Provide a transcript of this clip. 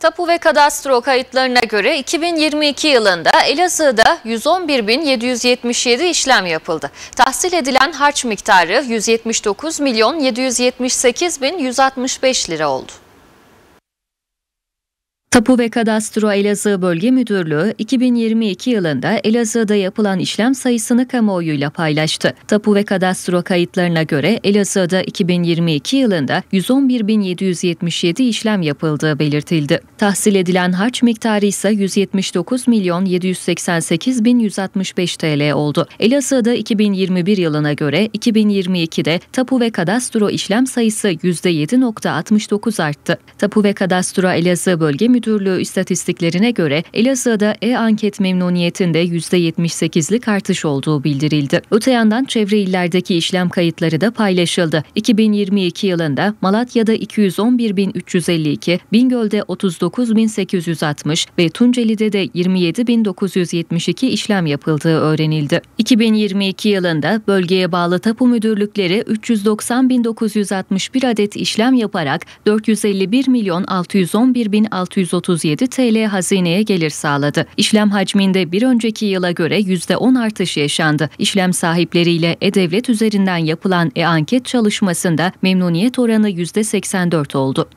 Tapu ve kadastro kayıtlarına göre 2022 yılında Elazığ'da 111.777 işlem yapıldı. Tahsil edilen harç miktarı 179.778.165 lira oldu. Tapu ve Kadastro Elazığ Bölge Müdürlüğü 2022 yılında Elazığ'da yapılan işlem sayısını kamuoyuyla paylaştı. Tapu ve Kadastro kayıtlarına göre Elazığ'da 2022 yılında 111.777 işlem yapıldığı belirtildi. Tahsil edilen harç miktarı ise 179 milyon 788 bin 165 TL oldu. Elazığ'da 2021 yılına göre 2022'de tapu ve kadastro işlem sayısı %7.69 arttı. Tapu ve Kadastro Elazığ Bölge Müdürlüğü Müdürlüğü istatistiklerine göre Elazığ'da e-anket memnuniyetinde %78'lik artış olduğu bildirildi. Öte yandan çevre illerdeki işlem kayıtları da paylaşıldı. 2022 yılında Malatya'da 211.352, Bingöl'de 39.860 ve Tunceli'de de 27.972 işlem yapıldığı öğrenildi. 2022 yılında bölgeye bağlı tapu müdürlükleri 390.961 adet işlem yaparak 451 milyon 611 bin 600 137 TL hazineye gelir sağladı. İşlem hacminde bir önceki yıla göre %10 artış yaşandı. İşlem sahipleriyle E-Devlet üzerinden yapılan e-anket çalışmasında memnuniyet oranı %84 oldu.